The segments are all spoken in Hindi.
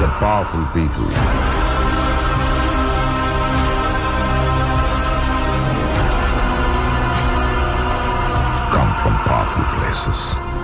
the powerful people. Come from powerful places.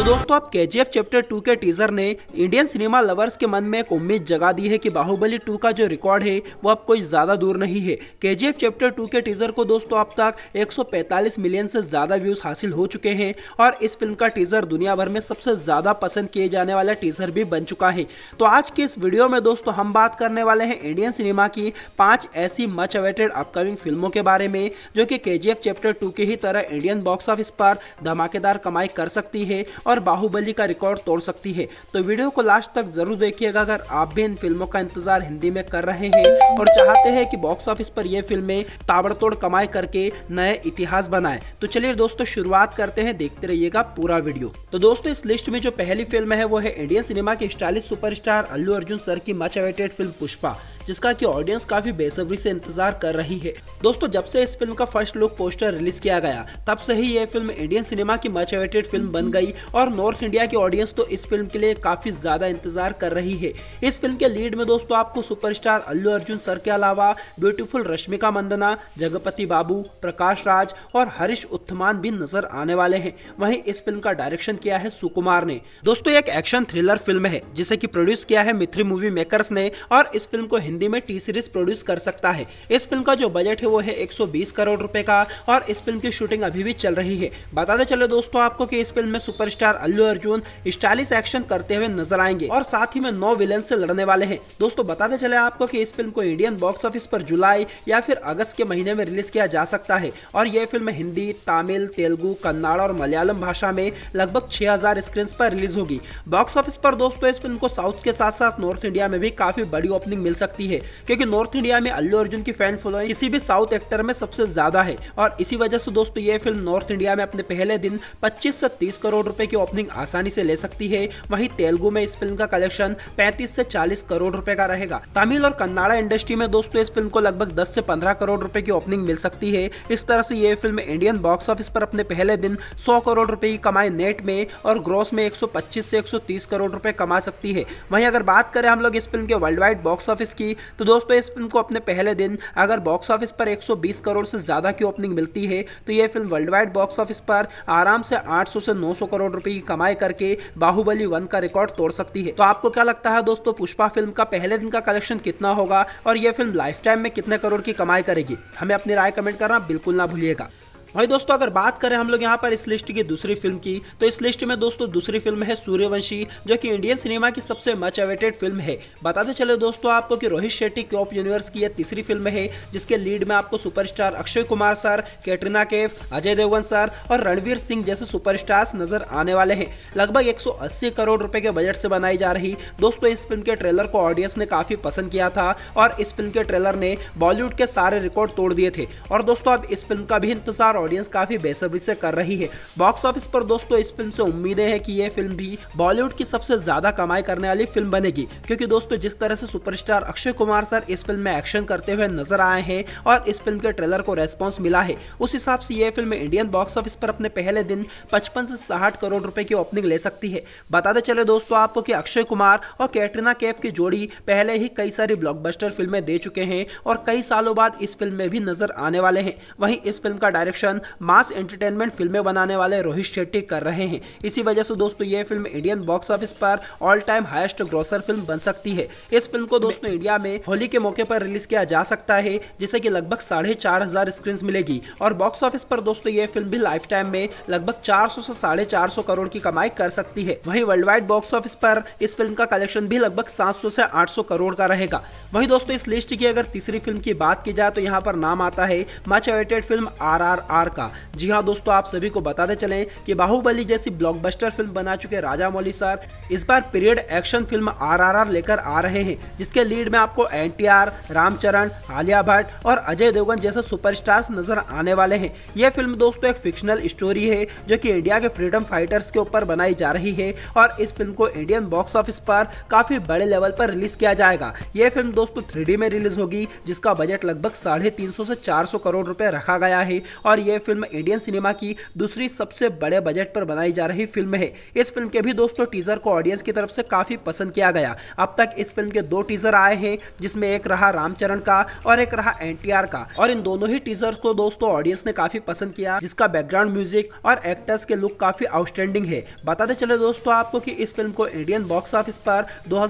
तो दोस्तों अब के चैप्टर टू के टीजर ने इंडियन सिनेमा लवर्स के मन में एक उम्मीद जगा दी है कि बाहुबली टू का जो रिकॉर्ड है वो अब कोई ज़्यादा दूर नहीं है के चैप्टर टू के टीजर को दोस्तों अब तक 145 मिलियन से ज़्यादा व्यूज़ हासिल हो चुके हैं और इस फिल्म का टीजर दुनिया भर में सबसे ज़्यादा पसंद किए जाने वाला टीजर भी बन चुका है तो आज के इस वीडियो में दोस्तों हम बात करने वाले हैं इंडियन सिनेमा की पाँच ऐसी मच अवेटेड अपकमिंग फिल्मों के बारे में जो कि के चैप्टर टू की ही तरह इंडियन बॉक्स ऑफिस पर धमाकेदार कमाई कर सकती है और बाहुबली का रिकॉर्ड तोड़ सकती है तो वीडियो को लास्ट तक जरूर देखिएगा अगर आप भी इन फिल्मों का इंतजार हिंदी में कर रहे हैं और चाहते हैं कि बॉक्स ऑफिस पर ये फिल्में ताबड़तोड़ कमाई करके नए इतिहास बनाए तो चलिए दोस्तों शुरुआत करते हैं देखते रहिएगा पूरा वीडियो तो दोस्तों इस लिस्ट में जो पहली फिल्म है वो है इंडियन सिनेमा के stylish superstar Allu Arjun sir की मच अवेटेड फिल्म पुष्पा जिसका की ऑडियंस काफी बेसब्री से इंतजार कर रही है दोस्तों जब से इस फिल्म का फर्स्ट लुक पोस्टर रिलीज किया गया तब से ही यह फिल्म इंडियन सिनेमा की मच अवेटेड फिल्म बन गई और और नॉर्थ इंडिया की ऑडियंस तो इस फिल्म के लिए काफ़ी ज़्यादा इंतजार कर रही है इस फिल्म के लीड में दोस्तों आपको सुपरस्टार अल्लू अर्जुन सर के अलावा ब्यूटीफुल रश्मिका मंदना जगपति बाबू प्रकाश राज और हरीश उत्थमान भी नजर आने वाले हैं वहीं इस फिल्म का डायरेक्शन किया है सुकुमार ने दोस्तों एक एक्शन थ्रिलर फिल्म है जिसे की प्रोड्यूस किया है मिथ्री मूवी मेकर ने और इस फिल्म को हिंदी में टी सीरीज प्रोड्यूस कर सकता है इस फिल्म का जो बजट है वो है एक करोड़ रुपए का और इस फिल्म की शूटिंग अभी भी चल रही है बताते चले दोस्तों आपको कि इस फिल्म में superstar star Allu Arjun stylish action करते हुए नजर आएंगे और साथ ही में नौ विलन से लड़ने वाले हैं दोस्तों बताते चले आपको कि इस फिल्म को इंडियन बॉक्स ऑफिस पर जुलाई या फिर अगस्त के महीने में रिलीज किया जा सकता है और यह फिल्म हिंदी तमिल तेलुगु कन्नाड़ और मलयालम भाषा में लगभग हजार स्क्रीन पर रिलीज होगी बॉक्स ऑफिस पर दोस्तों इस फिल्म को साउथ के साथ साथ नॉर्थ इंडिया में भी काफी बड़ी ओपनिंग मिल सकती है क्योंकि नॉर्थ इंडिया में अल्लू अर्जुन की फैन फॉलोइंग किसी भी साउथ एक्टर में सबसे ज्यादा है और इसी वजह से दोस्तों ये फिल्म नॉर्थ इंडिया में अपने पहले दिन पच्चीस से तीस करोड़ रूपए की ओपनिंग आसानी से ले सकती है वहीं तेलुगु में इस फिल्म का कलेक्शन 35 से 40 करोड़ रुपए का रहेगा तमिल और कन्नाड़ा इंडस्ट्री में दोस्तों इस फिल्म को लगभग 10 से 15 करोड़ रुपए की ओपनिंग मिल सकती है इस तरह से ये फिल्म इंडियन बॉक्स ऑफिस पर अपने पहले दिन सौ करोड़ रुपए की कमाई नेट में और ग्रोस में एक से 130 करोड़ रुपए कमा सकती है वही अगर बात करें हम लोग इस फिल्म के वर्ल्ड वाइड बॉक्स ऑफिस की तो दोस्तों इस फिल्म को अपने पहले दिन अगर बॉक्स ऑफिस पर एक करोड़ से ज्यादा की ओपनिंग मिलती है तो यह film world wide box office पर आराम से 800 से 900 करोड़ रुपए की कमाई करके बाहुबली वन का रिकॉर्ड तोड़ सकती है तो आपको क्या लगता है दोस्तों पुष्पा फिल्म का पहले दिन का कलेक्शन कितना होगा और यह फिल्म लाइफ टाइम में कितने करोड़ की कमाई करेगी हमें अपनी राय कमेंट करना बिल्कुल ना भूलिएगा भाई दोस्तों अगर बात करें हम लोग यहाँ पर इस लिस्ट की दूसरी फिल्म की तो इस लिस्ट में दोस्तों दूसरी फिल्म है सूर्यवंशी जो कि इंडियन सिनेमा की सबसे मच अवेटेड फिल्म है बताते चले दोस्तों आपको कि रोहित शेट्टी कॉप यूनिवर्स की यह तीसरी फिल्म है जिसके लीड में आपको superstar Akshay Kumar sir Katrina Kaif Ajay Devgn sir और रणवीर सिंह जैसे सुपर नजर आने वाले हैं लगभग एक करोड़ रुपए के बजट से बनाई जा रही दोस्तों इस फिल्म के ट्रेलर को ऑडियंस ने काफी पसंद किया था और इस फिल्म के ट्रेलर ने बॉलीवुड के सारे रिकॉर्ड तोड़ दिए थे और दोस्तों अब इस फिल्म का भी इंतजार ऑडियंस काफ़ी बेसब्री से कर रही है बॉक्स ऑफिस पर दोस्तों इस फिल्म से उम्मीदें हैं कि यह फिल्म भी बॉलीवुड की सबसे ज़्यादा कमाई करने वाली फिल्म बनेगी क्योंकि दोस्तों जिस तरह से सुपरस्टार अक्षय कुमार सर इस फिल्म में एक्शन करते हुए नजर आए हैं और इस फिल्म के ट्रेलर को रेस्पॉन्स मिला है उस हिसाब से यह फिल्म इंडियन बॉक्स ऑफिस पर अपने पहले दिन पचपन से साठ करोड़ रुपए की ओपनिंग ले सकती है बताते चले दोस्तों आपको की अक्षय कुमार और कैटरीना कैफ की जोड़ी पहले ही कई सारी ब्लॉकबस्टर फिल्में दे चुके हैं और कई सालों बाद इस फिल्म में भी नजर आने वाले हैं वहीं इस फिल्म का डायरेक्शन मिशन मास एंटरटेनमेंट फिल्में बनाने वाले रोहित शेट्टी कर रहे हैं इसी वजह से दोस्तों ये फिल्म इंडियन बॉक्स ऑफिस पर all time highest grosser film बन सकती है इस फिल्म को दोस्तों इंडिया में होली के मौके पर रिलीज किया जा सकता है जिसे की लगभग साढ़े चार स्क्रीन मिलेगी और बॉक्स ऑफिस पर दोस्तों ये फिल्म भी लाइफ टाइम में लगभग चार से साढ़े चार करोड़ की कमाई कर सकती है वही वर्ल्ड वाइड बॉक्स ऑफिस पर इस फिल्म का कलेक्शन भी लगभग 700 से 800 करोड़ का रहेगा वही दोस्तों इस लिस्ट की अगर तीसरी फिल्म की बात की जाए तो यहाँ पर नाम आता है much awaited film R R R का जी हाँ दोस्तों आप सभी को बताते चले कि बाहुबली जैसी ब्लॉकबस्टर फिल्म बना चुके राजा मौली सर इस बार पीरियड एक्शन फिल्म आरआरआर लेकर आ रहे हैं जिसके लीड में आपको एनटीआर रामचरण आलिया भट्ट और अजय देवगन जैसे सुपरस्टार्स नजर आने वाले हैं यह फिल्म दोस्तों एक फिक्शनल स्टोरी है जो कि इंडिया के फ्रीडम फाइटर्स के ऊपर बनाई जा रही है और इस फिल्म को इंडियन बॉक्स ऑफिस पर काफी बड़े लेवल पर रिलीज किया जाएगा यह फिल्म दोस्तों थ्री में रिलीज होगी जिसका बजट लगभग साढ़े तीन से चार करोड़ रुपए रखा गया है और यह फिल्म इंडियन सिनेमा की दूसरी सबसे बड़े बजट पर बनाई जा रही फिल्म है इस फिल्म के भी दोस्तों टीजर को ऑडियंस की तरफ से काफ़ी पसंद किया गया अब तक इस फिल्म के दो टीजर आए हैं जिसमें एक रहा रामचरण का और एक रहा एन का और इन दोनों ही टीजर को दोस्तों ऑडियंस ने काफ़ी पसंद किया जिसका बैकग्राउंड म्यूजिक और एक्टर्स के लुक काफ़ी आउटस्टैंडिंग है बताते चले दोस्तों आपको की इस फिल्म को इंडियन बॉक्स ऑफिस पर दो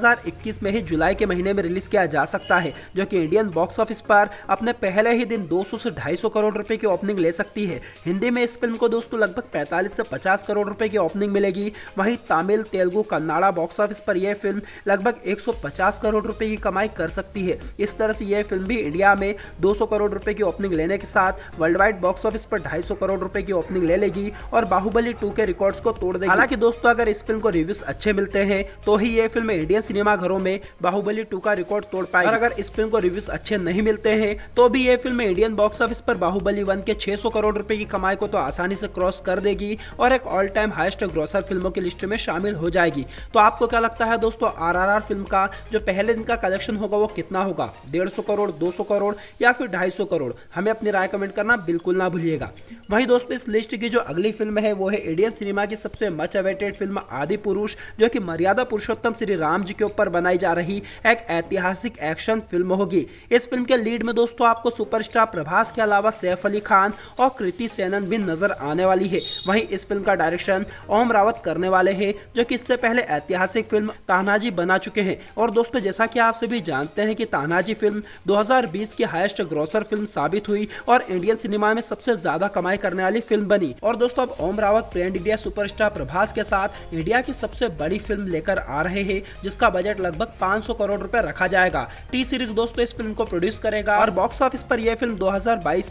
में ही जुलाई के महीने में रिलीज किया जा सकता है जो कि इंडियन बॉक्स ऑफिस पर अपने पहले ही दिन 200 से 250 करोड़ रुपए की ओपनिंग ले सकती सकती है हिंदी में इस फिल्म को दोस्तों लगभग पैंतालीस से पचास करोड़ रुपए की ओपनिंग मिलेगी वहीं तमिल तेलुगु कन्नाड़ा बॉक्स ऑफिस पर यह फिल्म लगभग 150 करोड़ रुपए की कमाई कर सकती है इस तरह से यह फिल्म भी इंडिया में 200 करोड़ रुपए की ओपनिंग लेने के साथ वर्ल्ड वाइड बॉक्स ऑफिस पर ढाई करोड़ रुपए की ओपनिंग ले लेगी और बाहुबली टू के रिकॉर्ड्स को तोड़ देगी हालांकि दोस्तों अगर इस फिल्म को रिव्यूज अच्छे मिलते हैं तो ही यह फिल्म इंडियन सिनेमाघरों में बाहुबली टू का रिकॉर्ड तोड़ पाएगी अगर इस फिल्म को रिव्यूज अच्छे नहीं मिलते हैं तो भी यह फिल्म इंडियन बॉक्स ऑफिस पर बाहुबली वन के छह करोड़ रुपए की कमाई को तो आसानी से क्रॉस कर देगी और एक ऑल टाइम हाइस्ट ग्रोसर फिल्मों की लिस्ट में शामिल हो जाएगी तो आपको क्या लगता है दोस्तों आरआरआर फिल्म का जो पहले दिन का कलेक्शन होगा वो कितना होगा डेढ़ सौ करोड़ दो सौ करोड़ या फिर ढाई सौ करोड़ हमें अपनी राय कमेंट करना बिल्कुल ना भूलिएगा वहीं दोस्तों इस लिस्ट की जो अगली फिल्म है वो है इंडियन सिनेमा की सबसे मच अवेटेड फिल्म आदि पुरुष जो कि मर्यादा पुरुषोत्तम श्री राम जी के ऊपर बनाई जा रही एक ऐतिहासिक एक्शन फिल्म होगी इस फिल्म के लीड में दोस्तों आपको सुपरस्टार प्रभास के अलावा सैफ अली खान और कृति सेनन भी नजर आने वाली है वहीं इस फिल्म का डायरेक्शन ओम रावत करने वाले हैं जो कि इससे पहले ऐतिहासिक फिल्म तानाजी बना चुके हैं और दोस्तों जैसा कि आप सभी जानते हैं कि तानाजी फिल्म 2020 की हाईएस्ट ग्रोसर फिल्म साबित हुई और इंडियन सिनेमा में सबसे ज्यादा कमाई करने वाली फिल्म बनी और दोस्तों अब ओम रावत ट्रेंड इंडिया सुपर प्रभास के साथ इंडिया की सबसे बड़ी फिल्म लेकर आ रहे है जिसका बजट लगभग पाँच करोड़ रूपए रखा जाएगा टी सीरीज दोस्तों इस फिल्म को प्रोड्यूस करेगा और बॉक्स ऑफिस पर यह फिल्म दो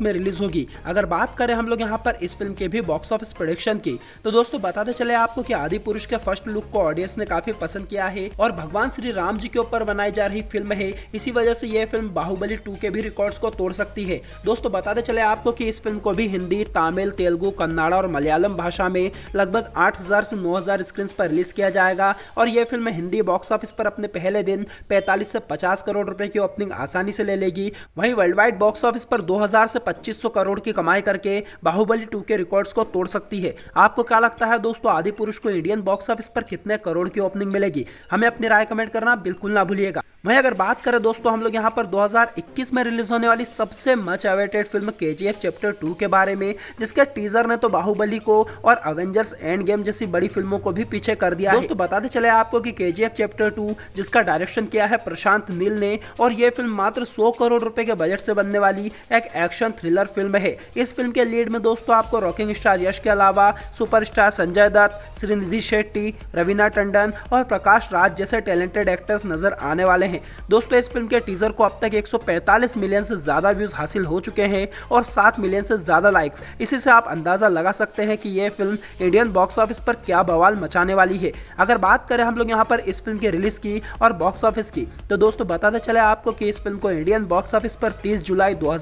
में रिलीज होगी अगर बात बात करें हम लोग यहाँ पर इस फिल्म के भी बॉक्स ऑफिस प्रोडिक्शन की तो दोस्तों बताते चले आपको कि आदि पुरुष के फर्स्ट लुक को ऑडियंस ने काफी पसंद किया है और भगवान श्री राम जी के ऊपर बनाई जा रही फिल्म है इसी वजह से यह फिल्म बाहुबली टू के भी रिकॉर्ड को तोड़ सकती है दोस्तों बताते चले आपको की इस फिल्म को भी हिंदी तमिल तेलुगु कन्नाड़ा और मलयालम भाषा में लगभग आठ से नौ हजार स्क्रीन पर रिलीज किया जाएगा और यह फिल्म हिंदी बॉक्स ऑफिस पर अपने पहले दिन पैंतालीस से पचास करोड़ रुपए की ओपनिंग आसानी से ले लेगी वही वर्ल्ड वाइड बॉक्स ऑफिस पर दो से पच्चीस करोड़ की कमाई करके बाहुबली टू के रिकॉर्ड्स को तोड़ सकती है आपको क्या लगता है दोस्तों आदि पुरुष को इंडियन बॉक्स ऑफिस पर कितने करोड़ की ओपनिंग मिलेगी हमें अपनी राय कमेंट करना बिल्कुल ना भूलिएगा वहीं अगर बात करें दोस्तों हम लोग यहाँ पर 2021 में रिलीज होने वाली सबसे मच अवेटेड फिल्म के चैप्टर 2 के बारे में जिसके टीजर ने तो बाहुबली को और अवेंजर्स एंड गेम जैसी बड़ी फिल्मों को भी पीछे कर दिया दोस्तों बताते चले आपको कि के चैप्टर 2 जिसका डायरेक्शन किया है प्रशांत नील ने और ये फिल्म मात्र सौ करोड़ रुपए के बजट से बनने वाली एक एक्शन थ्रिलर फिल्म है इस फिल्म के लीड में दोस्तों आपको रॉकिंग स्टार यश के अलावा सुपर संजय दत्त श्रीनिधि शेट्टी रवीना टंडन और प्रकाश राज जैसे टैलेंटेड एक्टर्स नजर आने वाले हैं दोस्तों इस फिल्म के टीजर को अब तक 145 मिलियन से ज़्यादा व्यूज़ हासिल हो चुके हैं और 7 मिलियन से ज़्यादा लाइक्स इसी से आप अंदाज़ा लगा सकते हैं कि यह फिल्म इंडियन बॉक्स ऑफिस पर क्या बवाल मचाने वाली है अगर बात करें हम लोग यहाँ पर इस फिल्म के रिलीज़ की और बॉक्स ऑफिस की तो दोस्तों बताते चले आपको कि इस फिल्म को इंडियन बॉक्स ऑफिस पर तीस जुलाई दो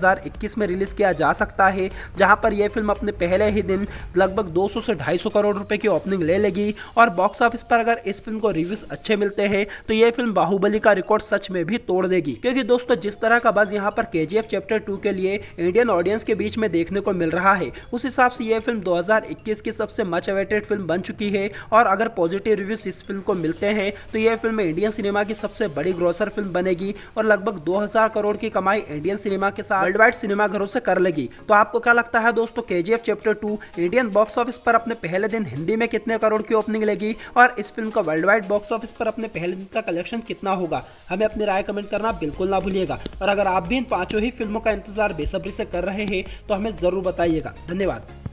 में रिलीज़ किया जा सकता है जहाँ पर यह फिल्म अपने पहले ही दिन लगभग दो से ढाई करोड़ रुपए की ओपनिंग ले लेगी और बॉक्स ऑफिस पर अगर इस फिल्म को रिव्यूज अच्छे मिलते हैं तो यह फिल्म बाहुबली का रिकॉर्ड रिकॉर्ड सच में भी तोड़ देगी क्योंकि दोस्तों जिस तरह का बस यहाँ पर के चैप्टर टू के लिए इंडियन ऑडियंस के बीच में देखने को मिल रहा है उस हिसाब से यह फिल्म 2021 की सबसे मच अवेटेड फिल्म बन चुकी है और अगर पॉजिटिव रिव्यूज इस फिल्म को मिलते हैं तो यह फिल्म इंडियन सिनेमा की सबसे बड़ी ग्रोसर फिल्म बनेगी और लगभग 2000 करोड़ की कमाई इंडियन सिनेमा के साथ वर्ल्ड वाइड सिनेमा घरों से कर लेगी तो आपको क्या लगता है दोस्तों के chapter two Indian box office पर अपने पहले दिन हिंदी में कितने करोड़ की ओपनिंग लेगी और इस फिल्म का वर्ल्ड वाइड बॉक्स ऑफिस पर अपने पहले दिन का कलेक्शन कितना होगा हमें अपनी राय कमेंट करना बिल्कुल ना भूलिएगा और अगर आप भी इन पाँचों ही फिल्मों का इंतजार बेसब्री से कर रहे हैं तो हमें ज़रूर बताइएगा धन्यवाद